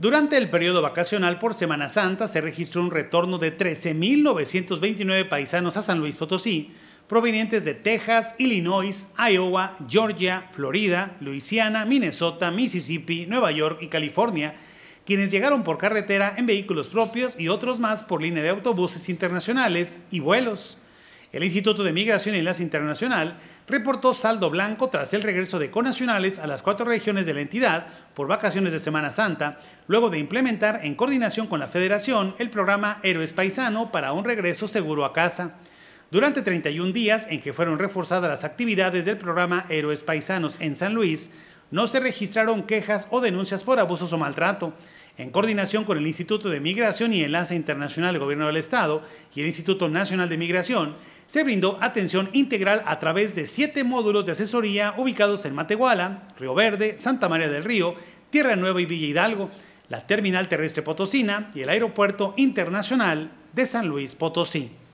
Durante el periodo vacacional por Semana Santa se registró un retorno de 13.929 paisanos a San Luis Potosí, provenientes de Texas, Illinois, Iowa, Georgia, Florida, Luisiana, Minnesota, Mississippi, Nueva York y California, quienes llegaron por carretera en vehículos propios y otros más por línea de autobuses internacionales y vuelos. El Instituto de Migración y Enlace Internacional reportó saldo blanco tras el regreso de conacionales a las cuatro regiones de la entidad por vacaciones de Semana Santa, luego de implementar en coordinación con la Federación el programa Héroes Paisano para un regreso seguro a casa. Durante 31 días en que fueron reforzadas las actividades del programa Héroes Paisanos en San Luis, no se registraron quejas o denuncias por abusos o maltrato. En coordinación con el Instituto de Migración y Enlace Internacional del Gobierno del Estado y el Instituto Nacional de Migración, se brindó atención integral a través de siete módulos de asesoría ubicados en Matehuala, Río Verde, Santa María del Río, Tierra Nueva y Villa Hidalgo, la Terminal Terrestre Potosina y el Aeropuerto Internacional de San Luis Potosí.